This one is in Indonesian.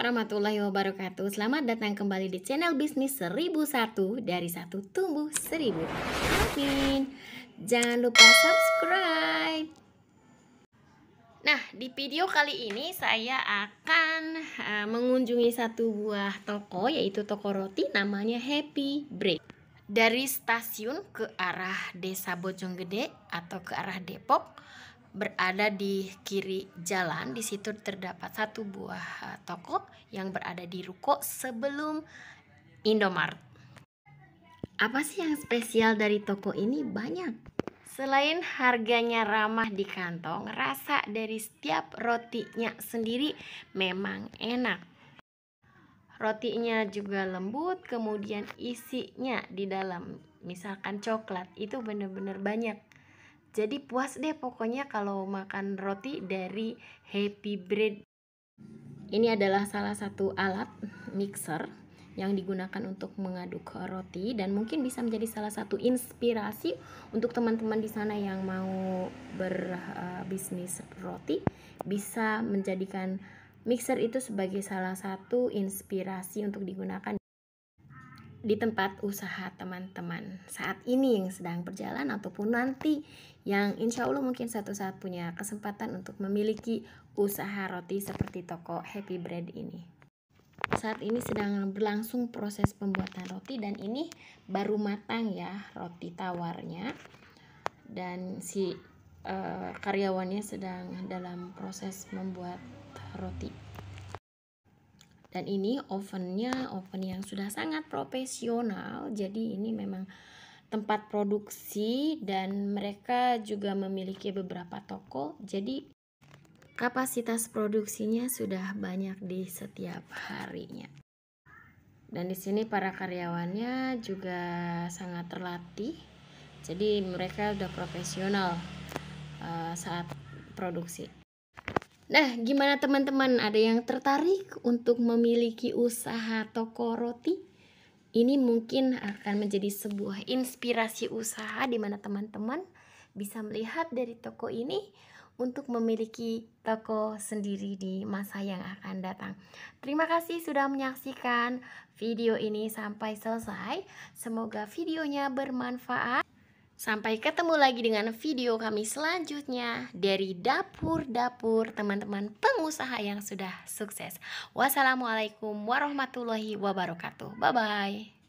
warahmatullahi wabarakatuh Selamat datang kembali di channel bisnis 1001 Dari satu tumbuh seribu Amin Jangan lupa subscribe Nah di video kali ini saya akan uh, mengunjungi satu buah toko Yaitu toko roti namanya Happy Break Dari stasiun ke arah desa Bojonggede atau ke arah Depok berada di kiri jalan, di situ terdapat satu buah eh, toko yang berada di ruko sebelum Indomart. Apa sih yang spesial dari toko ini? Banyak. Selain harganya ramah di kantong, rasa dari setiap rotinya sendiri memang enak. Rotinya juga lembut, kemudian isinya di dalam misalkan coklat itu benar-benar banyak jadi puas deh pokoknya kalau makan roti dari Happy Bread. Ini adalah salah satu alat mixer yang digunakan untuk mengaduk roti dan mungkin bisa menjadi salah satu inspirasi untuk teman-teman di sana yang mau berbisnis roti bisa menjadikan mixer itu sebagai salah satu inspirasi untuk digunakan di tempat usaha teman-teman saat ini yang sedang berjalan ataupun nanti yang insya Allah mungkin satu saat punya kesempatan untuk memiliki usaha roti seperti toko Happy Bread ini. Saat ini sedang berlangsung proses pembuatan roti dan ini baru matang ya roti tawarnya dan si uh, karyawannya sedang dalam proses membuat roti dan ini ovennya oven yang sudah sangat profesional jadi ini memang tempat produksi dan mereka juga memiliki beberapa toko jadi kapasitas produksinya sudah banyak di setiap harinya dan di sini para karyawannya juga sangat terlatih jadi mereka sudah profesional uh, saat produksi Nah, gimana teman-teman? Ada yang tertarik untuk memiliki usaha toko roti? Ini mungkin akan menjadi sebuah inspirasi usaha di mana teman-teman bisa melihat dari toko ini untuk memiliki toko sendiri di masa yang akan datang. Terima kasih sudah menyaksikan video ini sampai selesai. Semoga videonya bermanfaat Sampai ketemu lagi dengan video kami selanjutnya dari dapur-dapur teman-teman pengusaha yang sudah sukses. Wassalamualaikum warahmatullahi wabarakatuh. Bye-bye.